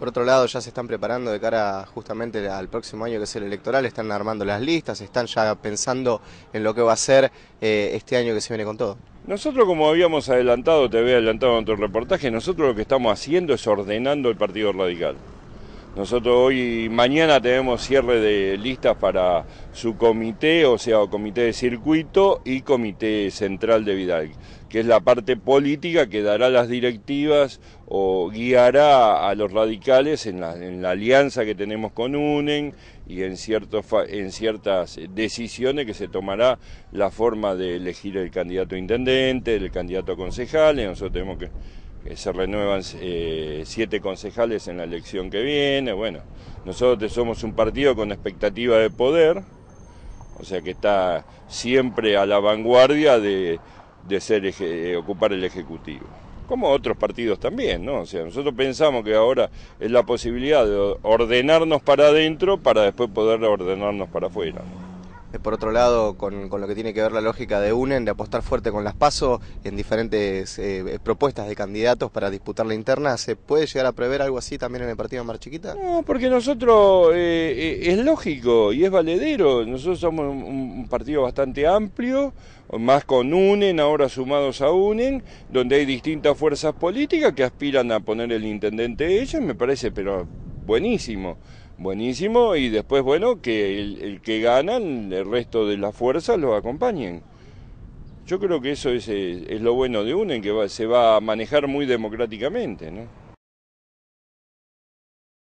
Por otro lado, ya se están preparando de cara justamente al próximo año que es el electoral, están armando las listas, están ya pensando en lo que va a ser eh, este año que se viene con todo. Nosotros, como habíamos adelantado, te había adelantado en tu reportaje, nosotros lo que estamos haciendo es ordenando el Partido Radical. Nosotros hoy y mañana tenemos cierre de listas para su comité, o sea, comité de circuito y comité central de Vidal, que es la parte política que dará las directivas o guiará a los radicales en la, alianza que tenemos con UNEN y en, en ciertas decisiones que se tomará la forma de elegir el candidato intendente, el candidato a concejal, nosotros tenemos que que se renuevan eh, siete concejales en la elección que viene. Bueno, nosotros somos un partido con expectativa de poder, o sea que está siempre a la vanguardia de, ser ocupar el Ejecutivo. Como otros partidos también, ¿no? O sea, nosotros pensamos que ahora es la posibilidad de ordenarnos para adentro para después poder ordenarnos para afuera por otro lado, con, lo que tiene que ver la lógica de UNEN, de apostar fuerte con las PASO en diferentes eh, propuestas de candidatos para disputar la interna, ¿se puede llegar a prever algo así también en el partido de Mar Chiquita? No, porque nosotros eh, eh, es lógico y es valedero. Nosotros somos un, partido bastante amplio, más con UNEN, ahora sumados a UNEN, donde hay distintas fuerzas políticas que aspiran a poner el intendente de ellos, me parece, pero buenísimo buenísimo y después, bueno, que el, que ganan, el resto de las fuerzas lo acompañen. Yo creo que eso es, eh, es, lo bueno de en que se va a manejar muy democráticamente, ¿no?